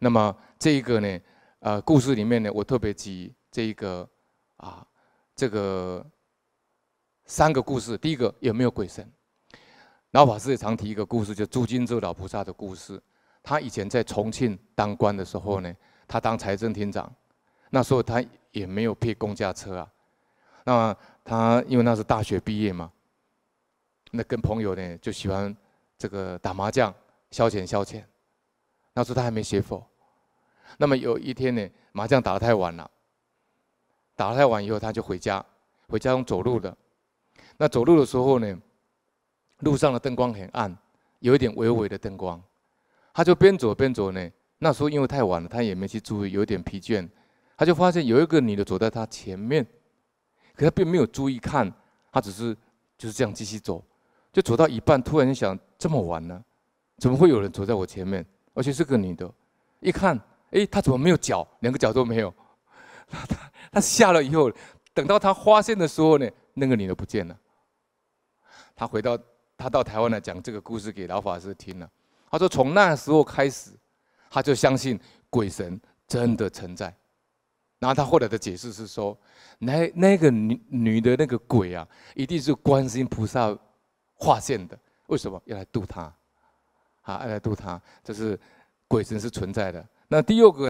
那么这一个呢，呃，故事里面呢，我特别提这一个，啊，这个三个故事。第一个有没有鬼神？老法师也常提一个故事，就朱金寿老菩萨的故事。他以前在重庆当官的时候呢，他当财政厅长，那时候他也没有配公家车啊。那他因为那是大学毕业嘛，那跟朋友呢就喜欢这个打麻将消遣消遣。那时候他还没学佛。那么有一天呢，麻将打得太晚了，打太晚以后，他就回家，回家中走路的。那走路的时候呢，路上的灯光很暗，有一点微微的灯光。他就边走边走呢。那时候因为太晚了，他也没去注意，有点疲倦。他就发现有一个女的走在他前面，可他并没有注意看，他只是就是这样继续走。就走到一半，突然想：这么晚了，怎么会有人走在我前面？而且是个女的，一看。哎，他怎么没有脚？两个脚都没有。他他下了以后，等到他发现的时候呢，那个女的不见了。他回到他到台湾来讲这个故事给老法师听了。他说从那时候开始，他就相信鬼神真的存在。然后他后来的解释是说，那那个女女的那个鬼啊，一定是观音菩萨化现的。为什么要来度他？啊，要来度他，就是。鬼神是存在的。那第二个。